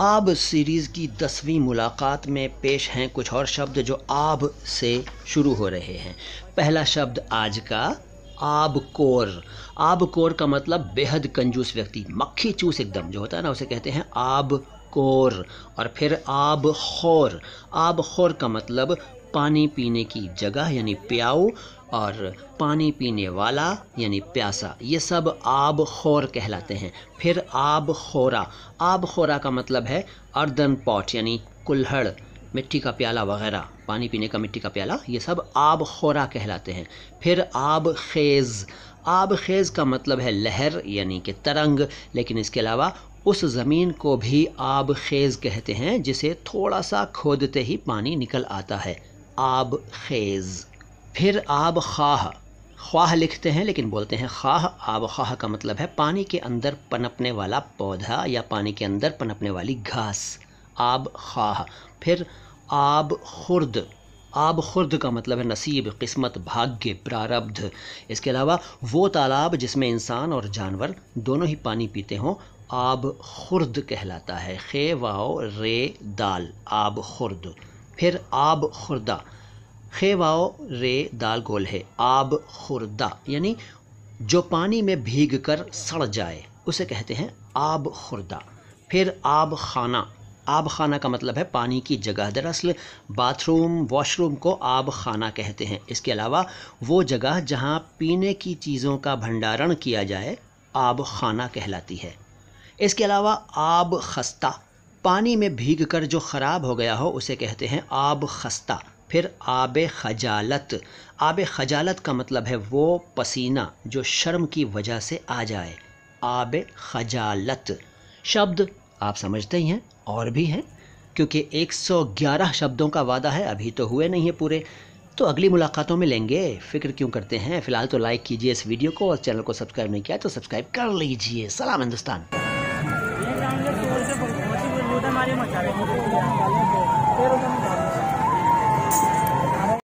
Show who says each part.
Speaker 1: आब सीरीज़ की दसवीं मुलाकात में पेश हैं कुछ और शब्द जो आब से शुरू हो रहे हैं पहला शब्द आज का आब कोर आब कोर का मतलब बेहद कंजूस व्यक्ति मक्खी चूस एकदम जो होता है ना उसे कहते हैं आब कोर और फिर आब खोर आब खोर का मतलब पानी पीने की जगह यानी प्याऊ और पानी पीने वाला यानी प्यासा ये सब आब खौर कहलाते हैं फिर आब खोरा आब खोरा का मतलब है अर्दन पॉट यानी कुल्हड़ मिट्टी का प्याला वगैरह पानी पीने का मिट्टी का प्याला ये सब आब खोरा कहलाते हैं फिर आब खेज़ आब खेज़ का मतलब है लहर यानी कि तरंग लेकिन इसके अलावा उस ज़मीन को भी आब खेज़ कहते हैं जिसे थोड़ा सा खोदते ही पानी निकल आता है आब खेज़ फिर आब खाह ख्वाह लिखते हैं लेकिन बोलते हैं खाह आब खाह का मतलब है पानी के अंदर पनपने वाला पौधा या पानी के अंदर पनपने वाली घास आब खाह फिर आब खुर्द आब खुर्द का मतलब है नसीब किस्मत भाग्य प्रारब्ध इसके अलावा वो तालाब जिसमें इंसान और जानवर दोनों ही पानी पीते हों आब खुर्द कहलाता है खे वाओ रे दाल आब खुर्द फिर आब खुर्दा खे वाओ रे दाल गोल है आब खुर्दा यानी जो पानी में भीग कर सड़ जाए उसे कहते हैं आब खुर्दा फिर आब खाना आब खाना का मतलब है पानी की जगह दरअसल बाथरूम वॉशरूम को आब खाना कहते हैं इसके अलावा वो जगह जहाँ पीने की चीज़ों का भंडारण किया जाए आब खाना कहलाती है इसके अलावा आब खस्ता पानी में भीग कर जो ख़राब हो गया हो उसे कहते हैं आब खस्ता फिर आब खजालत आब खजालत का मतलब है वो पसीना जो शर्म की वजह से आ जाए आब खजालत शब्द आप समझते ही हैं और भी हैं क्योंकि 111 शब्दों का वादा है अभी तो हुए नहीं है पूरे तो अगली मुलाकातों में लेंगे फिक्र क्यों करते हैं फ़िलहाल तो लाइक कीजिए इस वीडियो को और चैनल को सब्सक्राइब नहीं किया तो सब्सक्राइब कर लीजिए सलाम हिंदुस्तान